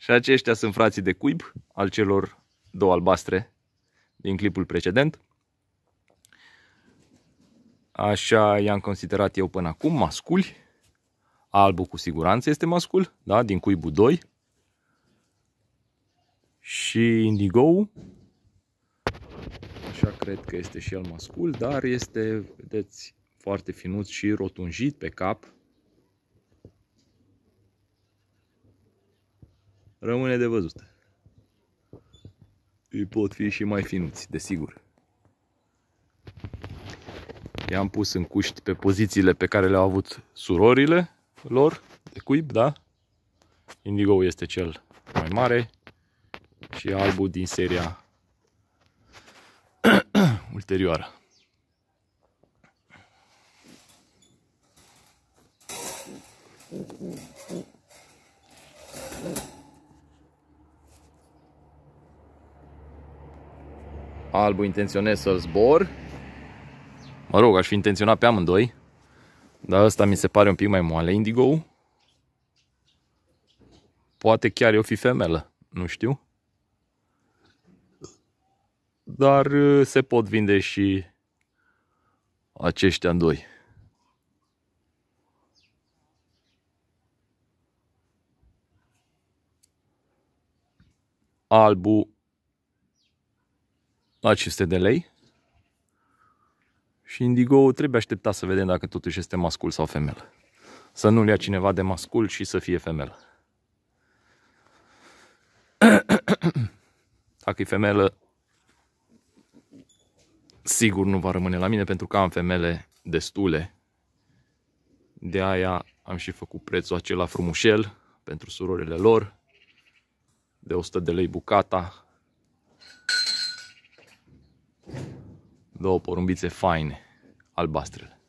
Și aceștia sunt frații de cuib al celor două albastre din clipul precedent. Așa i-am considerat eu până acum, masculi. Albul cu siguranță este mascul, da? din cuibul 2. Și indigo așa cred că este și el mascul, dar este, vedeți, foarte finuț și rotunjit pe cap, Rămâne de văzut. Îi pot fi și mai finuți, desigur. I-am pus în cuști pe pozițiile pe care le-au avut surorile lor de cuib, da? Indigo este cel mai mare și albul din seria ulterioară. Mm-hmm. albul intenționez să-l zbor. Mă rog, aș fi intenționat pe amândoi. Dar ăsta mi se pare un pic mai moale. Indigo. Poate chiar eu fi femelă. Nu știu. Dar uh, se pot vinde și aceștia doi. Albu la 500 de lei. Și indigo trebuie așteptat să vedem dacă totuși este mascul sau femelă. Să nu-l ia cineva de mascul și să fie femelă. dacă e femelă, sigur nu va rămâne la mine pentru că am femele destule. De aia am și făcut prețul acela frumușel pentru surorile lor de 100 de lei bucata două porumbițe faine, albastrele.